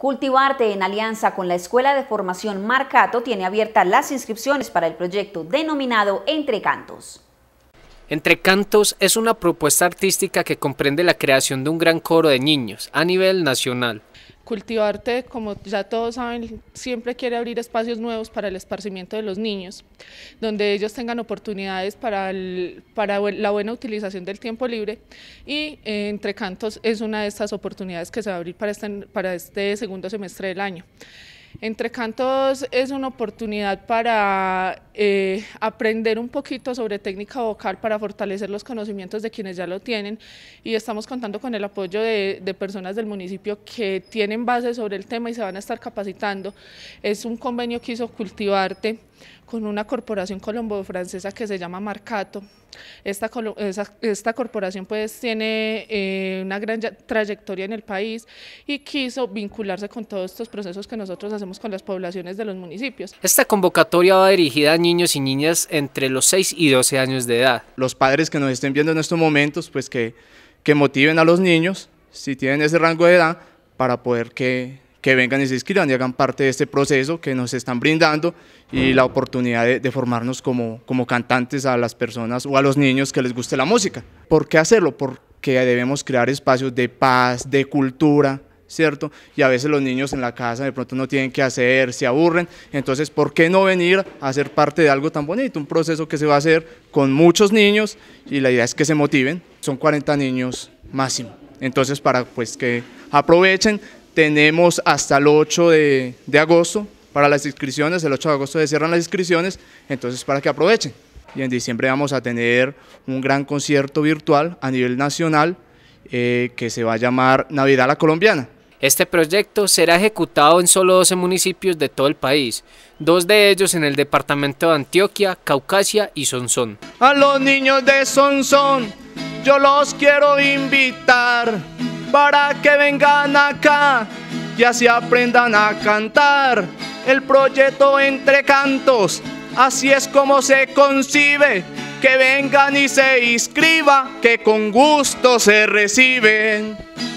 Cultivarte en alianza con la Escuela de Formación Marcato tiene abiertas las inscripciones para el proyecto denominado Entre Cantos. Entre Cantos es una propuesta artística que comprende la creación de un gran coro de niños a nivel nacional Cultivarte, como ya todos saben, siempre quiere abrir espacios nuevos para el esparcimiento de los niños, donde ellos tengan oportunidades para, la buena utilización del tiempo libre y eh, Entre Cantos es una de estas oportunidades que se va a abrir para este, este segundo semestre del año. Entre Cantos es una oportunidad para eh, aprender un poquito sobre técnica vocal, para fortalecer los conocimientos de quienes ya lo tienen y estamos contando con el apoyo de, personas del municipio que tienen base sobre el tema y se van a estar capacitando. Es un convenio que hizo Cultivarte con una corporación colombo-francesa que se llama Marcato. Esta, corporación pues tiene eh, una gran trayectoria en el país y quiso vincularse con todos estos procesos que nosotros hacemos con las poblaciones de los municipios. Esta convocatoria va dirigida a niños y niñas entre los 6 y 12 años de edad. Los padres que nos estén viendo en estos momentos pues que, que motiven a los niños si tienen ese rango de edad para poder que que vengan y se inscriban y hagan parte de este proceso que nos están brindando y la oportunidad de, formarnos como, como cantantes a las personas o a los niños que les guste la música. ¿Por qué hacerlo? Porque debemos crear espacios de paz, de cultura, ¿cierto? Y a veces los niños en la casa de pronto no tienen que hacer, se aburren. Entonces, ¿por qué no venir a ser parte de algo tan bonito? Un proceso que se va a hacer con muchos niños y la idea es que se motiven. Son 40 niños máximo. Entonces, para pues que aprovechen, tenemos hasta el 8 de, agosto para las inscripciones, el 8 de agosto se cierran las inscripciones, entonces para que aprovechen. Y en diciembre vamos a tener un gran concierto virtual a nivel nacional eh, que se va a llamar Navidad la Colombiana. Este proyecto será ejecutado en solo 12 municipios de todo el país, dos de ellos en el departamento de Antioquia, Caucasia y Sonsón. A los niños de Sonsón yo los quiero invitar para que vengan acá y así aprendan a cantar el proyecto entre cantos. Así es como se concibe que vengan y se inscriba, que con gusto se reciben.